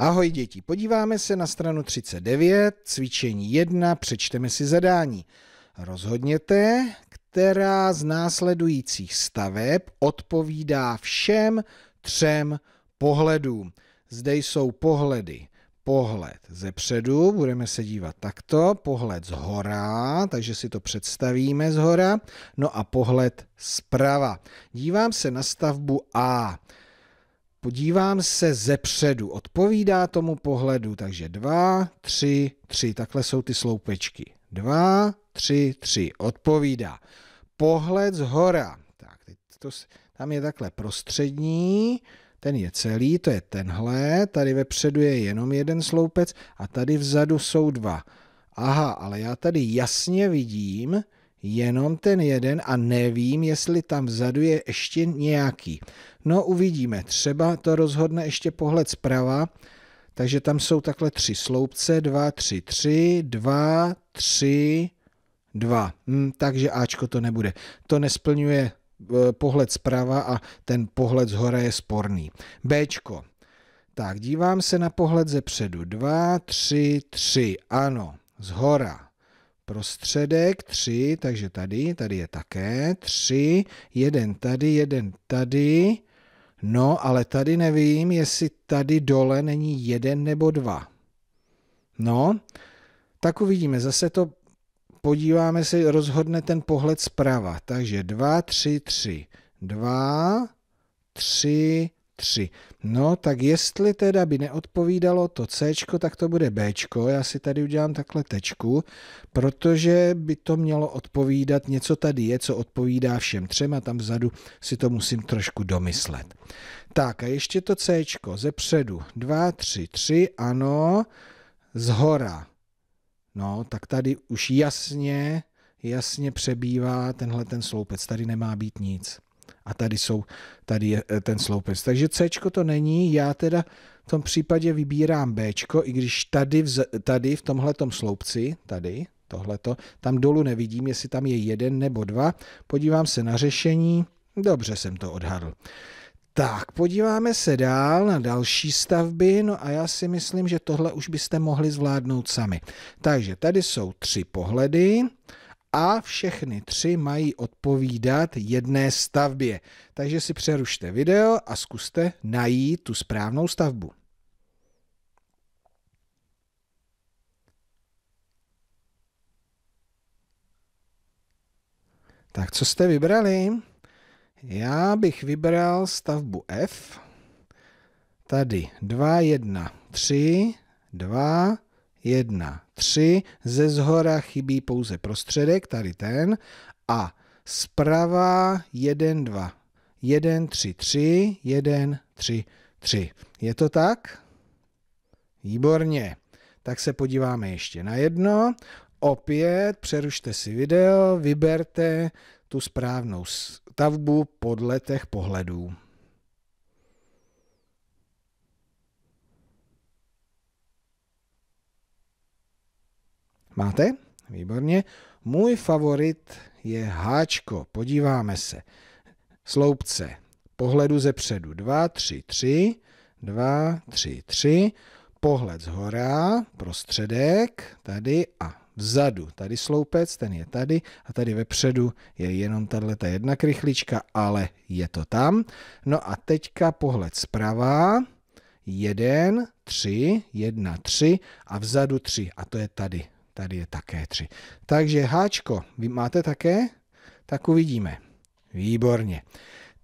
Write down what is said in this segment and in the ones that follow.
Ahoj děti, podíváme se na stranu 39, cvičení 1, přečteme si zadání. Rozhodněte, která z následujících staveb odpovídá všem třem pohledům. Zde jsou pohledy. Pohled ze předu, budeme se dívat takto, pohled z hora, takže si to představíme z hora, no a pohled zprava. Dívám se na stavbu A. Podívám se ze předu, odpovídá tomu pohledu, takže 2, 3, 3, takhle jsou ty sloupečky. 2, 3, 3, odpovídá. Pohled z hora, tak teď to, tam je takhle prostřední, ten je celý, to je tenhle, tady vepředu je jenom jeden sloupec a tady vzadu jsou dva. Aha, ale já tady jasně vidím, jenom ten jeden a nevím, jestli tam vzadu je ještě nějaký. No uvidíme, třeba to rozhodne ještě pohled zprava, takže tam jsou takhle tři sloupce, dva tři tři dva tři dva. Hm, takže Ačko to nebude. To nesplňuje e, pohled zprava a ten pohled zhora je sporný. Bčko. Tak, dívám se na pohled ze předu. dva tři tři. Ano, Zhora prostředek 3, takže tady, tady je také 3, jeden tady, jeden tady, no ale tady nevím, jestli tady dole není jeden nebo dva. No, tak uvidíme, zase to podíváme se, rozhodne ten pohled zprava, takže 2, 3, 3, 2, 3, 3. No, tak jestli teda by neodpovídalo to C, tak to bude B. Já si tady udělám takhle tečku, protože by to mělo odpovídat, něco tady je, co odpovídá všem třem a tam vzadu si to musím trošku domyslet. Tak a ještě to C, ze předu 2, 3, 3, ano, z hora. No, tak tady už jasně, jasně přebývá tenhle ten sloupec, tady nemá být nic. A tady, jsou, tady je eh, ten sloupec. Takže C to není, já teda v tom případě vybírám B, i když tady, vz, tady v tomhle sloupci, tady, tohleto, tam dolů nevidím, jestli tam je jeden nebo dva. Podívám se na řešení, dobře jsem to odhadl. Tak, podíváme se dál na další stavby, no a já si myslím, že tohle už byste mohli zvládnout sami. Takže tady jsou tři pohledy, a všechny tři mají odpovídat jedné stavbě. Takže si přerušte video a zkuste najít tu správnou stavbu. Tak co jste vybrali? Já bych vybral stavbu F. Tady 2, 1, 3, 2, jedna, tři, ze zhora chybí pouze prostředek, tady ten, a zprava jeden, dva, jeden, tři, tři, jeden, tři, tři. Je to tak? Výborně. Tak se podíváme ještě na jedno. Opět přerušte si video, vyberte tu správnou stavbu podle těch pohledů. Máte? Výborně. Můj favorit je háčko. Podíváme se. Sloupce. Pohledu ze předu. 2, 3, 3. 2, 3, 3. Pohled z hora, prostředek, tady a vzadu. Tady sloupec, ten je tady a tady vepředu je jenom tahle ta jedna krychlička, ale je to tam. No a teďka pohled zprava, 1, 3, 1, 3 a vzadu 3 a to je tady Tady je také 3. Takže háčko, vy máte také? Tak uvidíme. Výborně.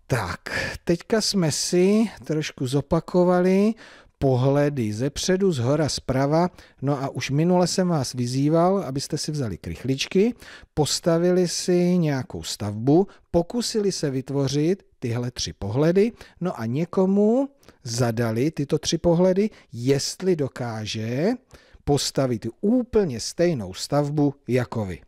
Tak, teďka jsme si trošku zopakovali pohledy ze předu, z hora, zprava. No a už minule jsem vás vyzýval, abyste si vzali krychličky, postavili si nějakou stavbu, pokusili se vytvořit tyhle tři pohledy, no a někomu zadali tyto tři pohledy, jestli dokáže postavit úplně stejnou stavbu jako vy.